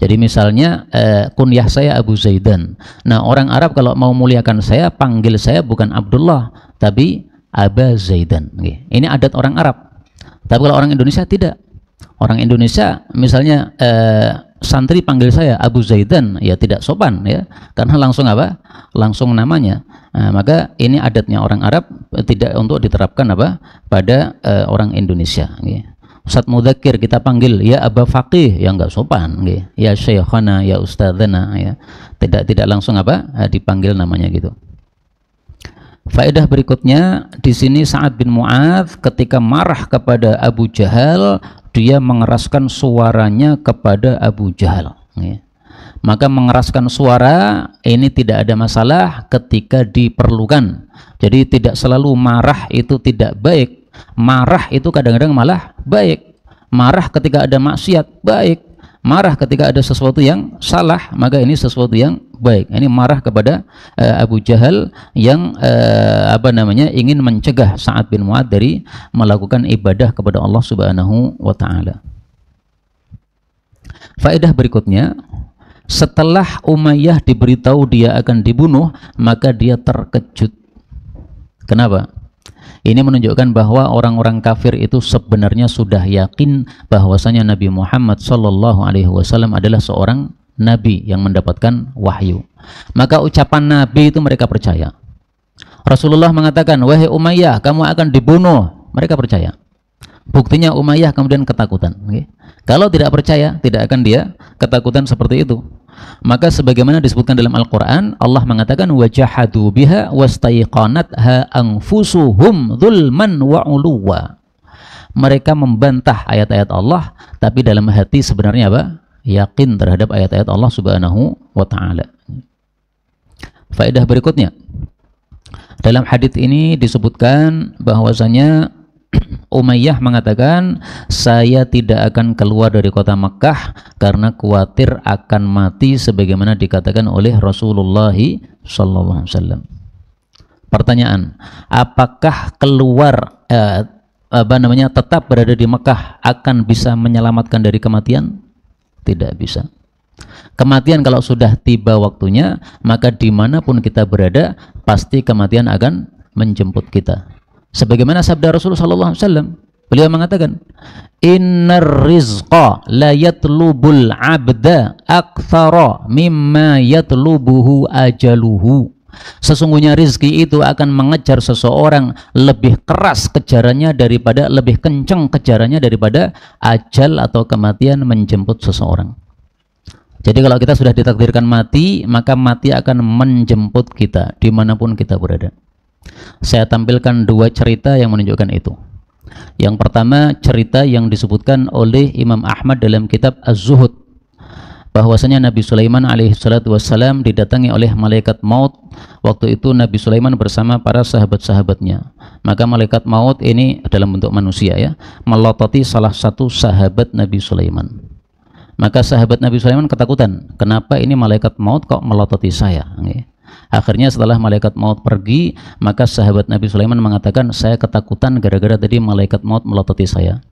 Jadi misalnya eh, kunyah saya Abu Zaidan. Nah orang Arab kalau mau muliakan saya panggil saya bukan Abdullah tapi Aba Zaidan. Okay. Ini adat orang Arab. Tapi kalau orang Indonesia tidak. Orang Indonesia misalnya eh, santri panggil saya Abu Zaidan ya tidak sopan ya karena langsung apa langsung namanya nah, maka ini adatnya orang Arab eh, tidak untuk diterapkan apa pada eh, orang Indonesia. Okay. Ustaz Mudakir kita panggil ya Aba Faqih yang enggak sopan gitu. Ya Syekhana, ya Ustadzana ya. Tidak tidak langsung apa eh, dipanggil namanya gitu. Faedah berikutnya di sini Sa'ad bin Mu'adz ketika marah kepada Abu Jahal dia mengeraskan suaranya kepada Abu Jahal gitu. maka mengeraskan suara ini tidak ada masalah ketika diperlukan jadi tidak selalu marah itu tidak baik marah itu kadang-kadang malah baik marah ketika ada maksiat baik marah ketika ada sesuatu yang salah maka ini sesuatu yang baik ini marah kepada uh, Abu Jahal yang uh, apa namanya ingin mencegah Sa'ad bin Mu'ad dari melakukan ibadah kepada Allah Subhanahu wa taala faedah berikutnya setelah Umayyah diberitahu dia akan dibunuh maka dia terkejut kenapa ini menunjukkan bahwa orang-orang kafir itu sebenarnya sudah yakin bahwasanya Nabi Muhammad Shallallahu Alaihi Wasallam adalah seorang nabi yang mendapatkan wahyu. Maka ucapan nabi itu mereka percaya. Rasulullah mengatakan, wahai Umayyah, kamu akan dibunuh. Mereka percaya buktinya Umayyah kemudian ketakutan okay. kalau tidak percaya tidak akan dia ketakutan seperti itu maka sebagaimana disebutkan dalam Al-Quran Allah mengatakan wajahadu biha ha angfusuhum zulman wa uluwa mereka membantah ayat-ayat Allah tapi dalam hati sebenarnya apa? yakin terhadap ayat-ayat Allah subhanahu wa ta'ala faedah berikutnya dalam hadith ini disebutkan bahwasanya Umayyah mengatakan, saya tidak akan keluar dari kota Mekah karena khawatir akan mati sebagaimana dikatakan oleh Rasulullah SAW." Pertanyaan, apakah keluar eh, apa namanya tetap berada di Mekah akan bisa menyelamatkan dari kematian? Tidak bisa. Kematian kalau sudah tiba waktunya, maka dimanapun kita berada, pasti kematian akan menjemput kita Sebagaimana sabda Rasulullah sallallahu alaihi wasallam, beliau mengatakan, "Innar rizqa la yatlubul 'abda aktsara mimma yatlubuhu ajaluhu." Sesungguhnya rizki itu akan mengejar seseorang lebih keras kejarannya daripada lebih kencang kejarannya daripada ajal atau kematian menjemput seseorang. Jadi kalau kita sudah ditakdirkan mati, maka mati akan menjemput kita dimanapun kita berada. Saya tampilkan dua cerita yang menunjukkan itu. Yang pertama cerita yang disebutkan oleh Imam Ahmad dalam kitab Az-Zuhud bahwasanya Nabi Sulaiman alaihi wassalam didatangi oleh malaikat maut waktu itu Nabi Sulaiman bersama para sahabat-sahabatnya maka malaikat maut ini dalam bentuk manusia ya melototi salah satu sahabat Nabi Sulaiman maka sahabat Nabi Sulaiman ketakutan kenapa ini malaikat maut kok melototi saya Akhirnya setelah malaikat maut pergi, maka sahabat Nabi Sulaiman mengatakan, saya ketakutan gara-gara tadi malaikat maut melototi saya.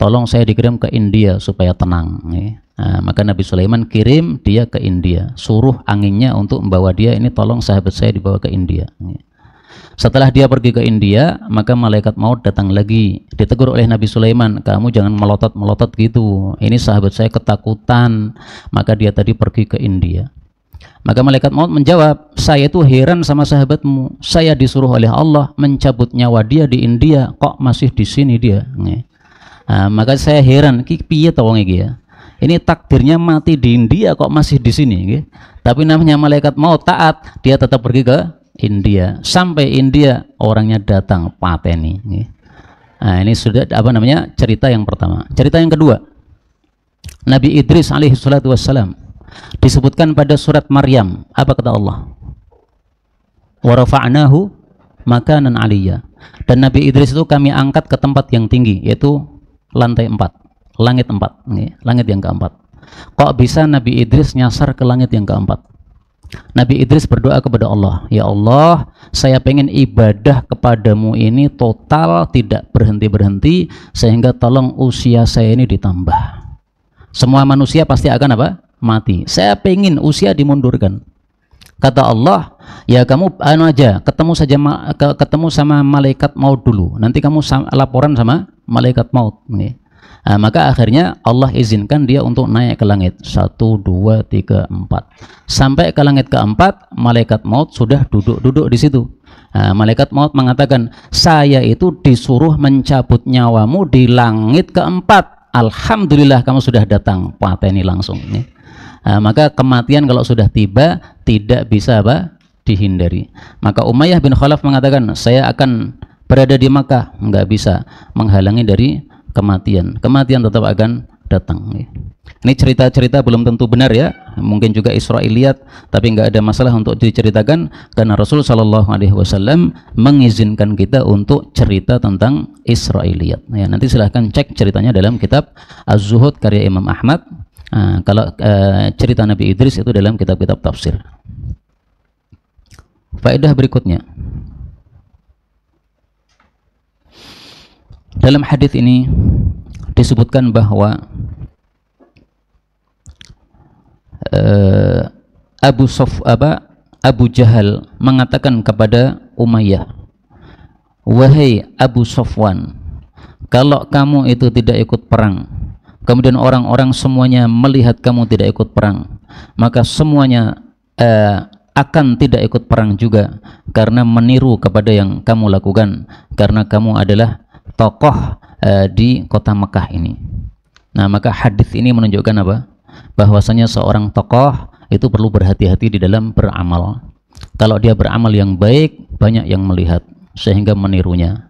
Tolong saya dikirim ke India supaya tenang. Nah, maka Nabi Sulaiman kirim dia ke India, suruh anginnya untuk membawa dia ini tolong sahabat saya dibawa ke India. Setelah dia pergi ke India, maka malaikat maut datang lagi. Ditegur oleh Nabi Sulaiman, kamu jangan melotot-melotot gitu. Ini sahabat saya ketakutan, maka dia tadi pergi ke India. Maka malaikat maut menjawab, saya itu heran sama sahabatmu. Saya disuruh oleh Allah mencabut nyawa dia di India, kok masih di sini dia. Nah, maka saya heran, ki piye tawong iki ya. Ini takdirnya mati di India kok masih di sini. Tapi namanya malaikat maut taat, dia tetap pergi ke India. Sampai India orangnya datang pateni. Gitu. Nah, ini sudah apa namanya cerita yang pertama. Cerita yang kedua, Nabi Idris alaihi salatu wassalam disebutkan pada surat Maryam. Apa kata Allah? warafa'nahu makanan aliyah Dan Nabi Idris itu kami angkat ke tempat yang tinggi yaitu lantai empat langit 4, langit yang keempat. Kok bisa Nabi Idris nyasar ke langit yang keempat? Nabi Idris berdoa kepada Allah, Ya Allah, saya pengen ibadah kepadamu ini total, tidak berhenti-berhenti, sehingga tolong usia saya ini ditambah. Semua manusia pasti akan apa? mati. Saya pengen usia dimundurkan. Kata Allah, ya kamu anu aja, ketemu saja ketemu sama malaikat maut dulu. Nanti kamu laporan sama malaikat maut. Nih. Nah, maka akhirnya Allah izinkan dia untuk naik ke langit. Satu, dua, tiga, empat. Sampai ke langit keempat, malaikat maut sudah duduk-duduk di situ. Nah, malaikat maut mengatakan, saya itu disuruh mencabut nyawamu di langit keempat. Alhamdulillah kamu sudah datang. Pateni langsung. Nih. Nah, maka kematian kalau sudah tiba tidak bisa apa? dihindari. Maka Umayyah bin Khalaf mengatakan, "Saya akan berada di Makkah." Enggak bisa menghalangi dari kematian. Kematian tetap akan datang. Ini cerita-cerita belum tentu benar ya, mungkin juga Israiliyat, tapi nggak ada masalah untuk diceritakan karena Rasul Shallallahu Alaihi Wasallam mengizinkan kita untuk cerita tentang Israiliyat. Ya, nanti silahkan cek ceritanya dalam kitab Az-Zuhud karya Imam Ahmad Ah, kalau uh, cerita Nabi Idris itu dalam kitab-kitab tafsir. Faedah berikutnya. Dalam hadis ini disebutkan bahwa uh, Abu Sof apa Abu Jahal mengatakan kepada Umayyah, "Wahai Abu Sofwan, kalau kamu itu tidak ikut perang, kemudian orang-orang semuanya melihat kamu tidak ikut perang maka semuanya eh, akan tidak ikut perang juga karena meniru kepada yang kamu lakukan karena kamu adalah tokoh eh, di kota Mekah ini nah maka hadis ini menunjukkan apa bahwasanya seorang tokoh itu perlu berhati-hati di dalam beramal kalau dia beramal yang baik banyak yang melihat sehingga menirunya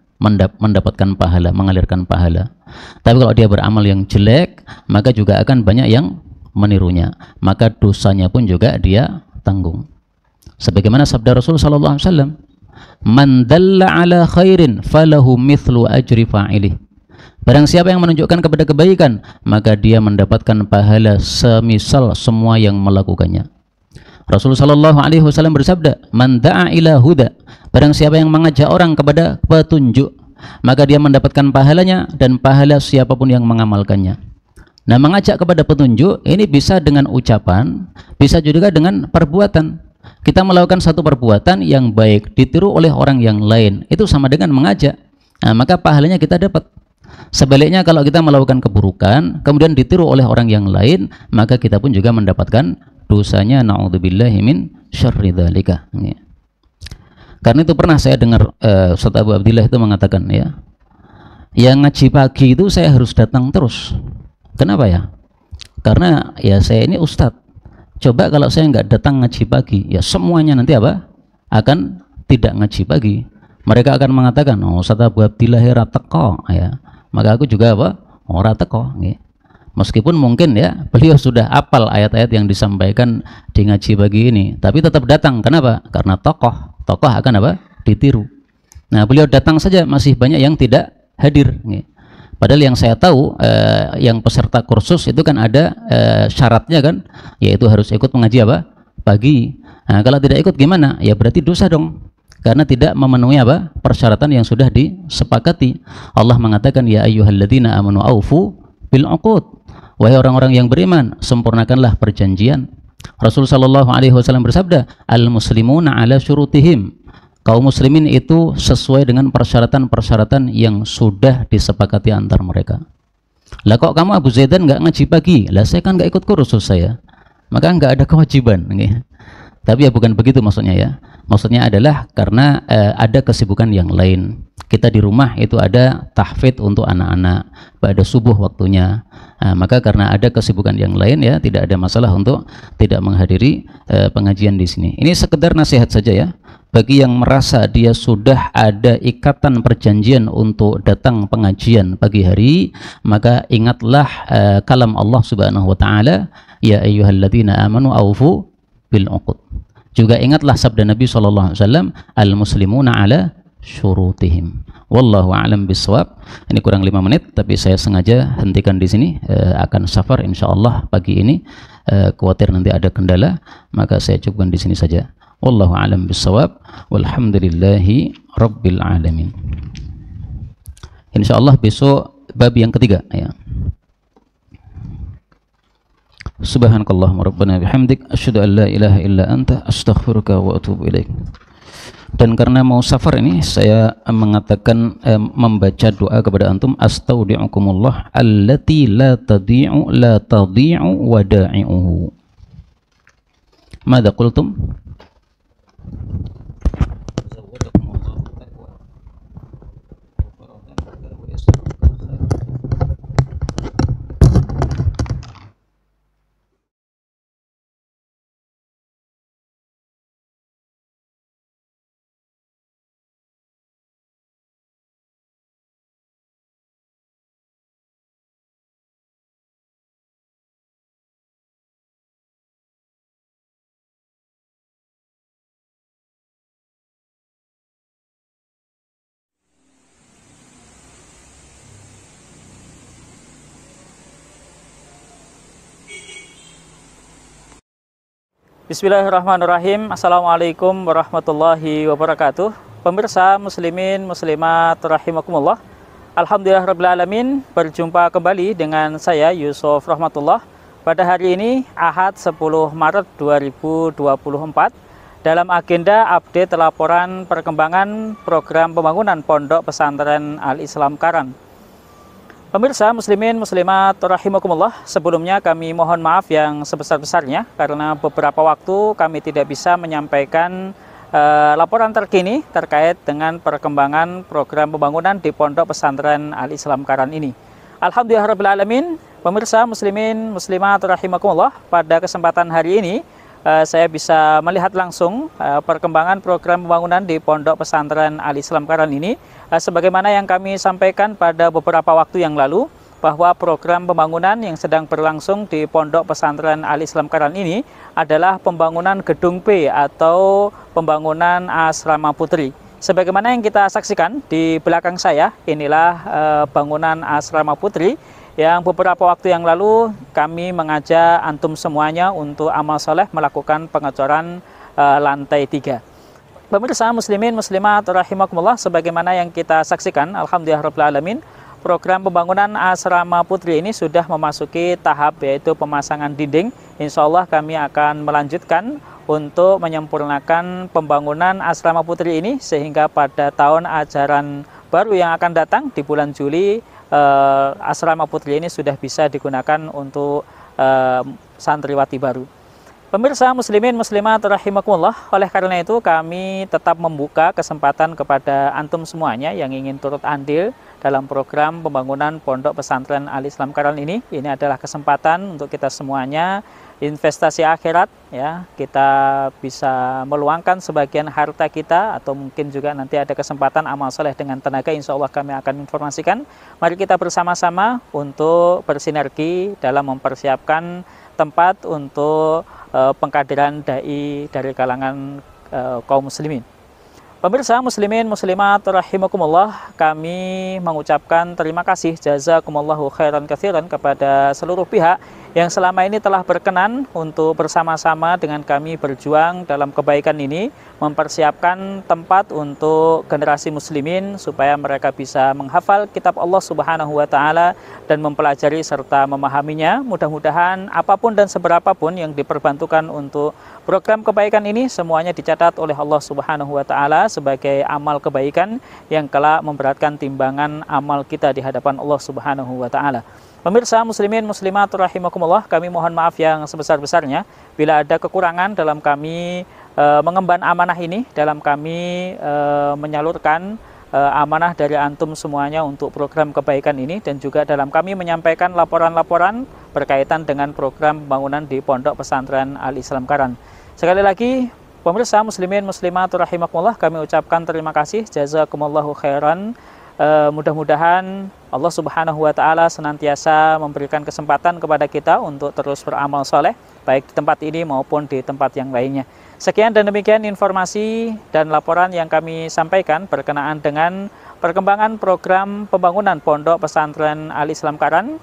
mendapatkan pahala, mengalirkan pahala. Tapi kalau dia beramal yang jelek, maka juga akan banyak yang menirunya. Maka dosanya pun juga dia tanggung. Sebagaimana sabda Rasul sallallahu alaihi wasallam, "Man dalla ala khairin falahu mithlu ajri fa'ilih." Barang siapa yang menunjukkan kepada kebaikan, maka dia mendapatkan pahala semisal semua yang melakukannya. Rasulullah Shallallahu Alaihi Wasallam bersabda, "Man huda." Barang siapa yang mengajak orang kepada petunjuk, maka dia mendapatkan pahalanya dan pahala siapapun yang mengamalkannya. Nah, mengajak kepada petunjuk ini bisa dengan ucapan, bisa juga dengan perbuatan. Kita melakukan satu perbuatan yang baik ditiru oleh orang yang lain, itu sama dengan mengajak. Nah, maka pahalanya kita dapat. Sebaliknya kalau kita melakukan keburukan kemudian ditiru oleh orang yang lain, maka kita pun juga mendapatkan dosanya naudzubillahi min syarri dzalika ya. Karena itu pernah saya dengar uh, Ustaz Abu Abdillah itu mengatakan ya, yang ngaji pagi itu saya harus datang terus. Kenapa ya? Karena ya saya ini ustadz. Coba kalau saya nggak datang ngaji pagi, ya semuanya nanti apa? Akan tidak ngaji pagi. Mereka akan mengatakan, oh Ustaz Abu Abdillah ya teko ya. Maka aku juga apa? Oh, teko. Ya. Meskipun mungkin ya beliau sudah apal ayat-ayat yang disampaikan di ngaji bagi ini, tapi tetap datang. Kenapa? Karena tokoh, tokoh akan apa? Ditiru. Nah, beliau datang saja masih banyak yang tidak hadir. Padahal yang saya tahu, eh, yang peserta kursus itu kan ada eh, syaratnya kan, yaitu harus ikut mengaji apa? Pagi. Nah, kalau tidak ikut gimana? Ya berarti dosa dong karena tidak memenuhi apa persyaratan yang sudah disepakati. Allah mengatakan ya ayyuhalladzina amanu aufu bil uqud wahai orang-orang yang beriman, sempurnakanlah perjanjian. Rasul Shallallahu Alaihi Wasallam bersabda, al muslimuna ala syurutihim. Kaum muslimin itu sesuai dengan persyaratan-persyaratan yang sudah disepakati antar mereka. Lah kok kamu Abu Zaidan nggak ngaji pagi? Lah saya kan nggak ikut kursus saya. Maka nggak ada kewajiban. Tapi ya bukan begitu maksudnya ya. Maksudnya adalah karena eh, ada kesibukan yang lain. Kita di rumah itu ada tahfid untuk anak-anak pada subuh waktunya. Nah, maka karena ada kesibukan yang lain ya tidak ada masalah untuk tidak menghadiri eh, pengajian di sini. Ini sekedar nasihat saja ya. Bagi yang merasa dia sudah ada ikatan perjanjian untuk datang pengajian pagi hari, maka ingatlah eh, kalam Allah Subhanahu wa taala, ya ayyuhalladzina amanu aufu bil uqud. Juga ingatlah sabda Nabi saw. "Al-muslimuna ala syurutihim." Wallahu alam biswab. Ini kurang lima menit tapi saya sengaja hentikan di sini e, akan safar insyaallah pagi ini. E, khawatir nanti ada kendala, maka saya cukupkan di sini saja. Wallahu alam biswab. Walhamdulillahi rabbil alamin. Insyaallah besok bab yang ketiga ya. Subhanakallahumma rabbana bihamdik asyhadu an la ilaha illa anta astaghfiruka wa atubu ilaik. Dan karena mau safar ini saya mengatakan eh, membaca doa kepada antum astaudiukumullah allati la tadi'u la tadi'u wa wada'i'uhu. Mada qultum? Bismillahirrahmanirrahim. Assalamualaikum warahmatullahi wabarakatuh. Pemirsa muslimin muslimat rahimakumullah. Alhamdulillah rabbil alamin. Berjumpa kembali dengan saya Yusuf Rahmatullah. Pada hari ini Ahad 10 Maret 2024 dalam agenda update laporan perkembangan program pembangunan Pondok Pesantren Al Islam Karang. Pemirsa muslimin muslimat rahimakumullah, sebelumnya kami mohon maaf yang sebesar-besarnya karena beberapa waktu kami tidak bisa menyampaikan eh, laporan terkini terkait dengan perkembangan program pembangunan di Pondok Pesantren Al Islam Karan ini. Alhamdulillah alamin, pemirsa muslimin muslimat rahimakumullah, pada kesempatan hari ini Eh, saya bisa melihat langsung eh, perkembangan program pembangunan di Pondok Pesantren Al Islam Karan ini eh, sebagaimana yang kami sampaikan pada beberapa waktu yang lalu bahwa program pembangunan yang sedang berlangsung di Pondok Pesantren Al Islam Karan ini adalah pembangunan gedung P atau pembangunan asrama putri. Sebagaimana yang kita saksikan di belakang saya, inilah bangunan asrama putri yang beberapa waktu yang lalu kami mengajak antum semuanya untuk amal soleh melakukan pengecoran e, lantai tiga. Pemirsa muslimin muslimat rahimakumullah sebagaimana yang kita saksikan alhamdulillah alamin program pembangunan asrama putri ini sudah memasuki tahap yaitu pemasangan dinding. Insya Allah kami akan melanjutkan untuk menyempurnakan pembangunan asrama putri ini sehingga pada tahun ajaran baru yang akan datang di bulan Juli uh, asrama putri ini sudah bisa digunakan untuk uh, santriwati baru. Pemirsa muslimin muslimat rahimakumullah, oleh karena itu kami tetap membuka kesempatan kepada antum semuanya yang ingin turut andil dalam program pembangunan Pondok Pesantren Al Islam Karan ini. Ini adalah kesempatan untuk kita semuanya investasi akhirat ya kita bisa meluangkan sebagian harta kita atau mungkin juga nanti ada kesempatan amal soleh dengan tenaga insya Allah kami akan informasikan mari kita bersama-sama untuk bersinergi dalam mempersiapkan tempat untuk uh, pengkaderan dai dari kalangan uh, kaum muslimin Pemirsa muslimin muslimat rahimakumullah, kami mengucapkan terima kasih jazakumullahu khairan katsiran kepada seluruh pihak yang selama ini telah berkenan untuk bersama-sama dengan kami berjuang dalam kebaikan ini, mempersiapkan tempat untuk generasi muslimin supaya mereka bisa menghafal kitab Allah Subhanahu wa taala dan mempelajari serta memahaminya. Mudah-mudahan apapun dan seberapapun yang diperbantukan untuk Program kebaikan ini semuanya dicatat oleh Allah Subhanahu wa taala sebagai amal kebaikan yang kelak memberatkan timbangan amal kita di hadapan Allah Subhanahu wa taala. Pemirsa muslimin muslimat rahimakumullah, kami mohon maaf yang sebesar-besarnya bila ada kekurangan dalam kami e, mengemban amanah ini, dalam kami e, menyalurkan e, amanah dari antum semuanya untuk program kebaikan ini dan juga dalam kami menyampaikan laporan-laporan berkaitan dengan program pembangunan di Pondok Pesantren Al Islam Karan. Sekali lagi, pemirsa muslimin muslimat rahimakumullah kami ucapkan terima kasih jazakumullahu khairan. E, mudah-mudahan Allah Subhanahu wa taala senantiasa memberikan kesempatan kepada kita untuk terus beramal soleh baik di tempat ini maupun di tempat yang lainnya. Sekian dan demikian informasi dan laporan yang kami sampaikan berkenaan dengan perkembangan program pembangunan Pondok Pesantren Al Islam Karan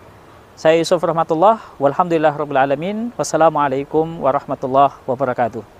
saya Yusuf Rahmatullah, walhamdulillah rabbil alamin. Wassalamualaikum warahmatullahi wabarakatuh.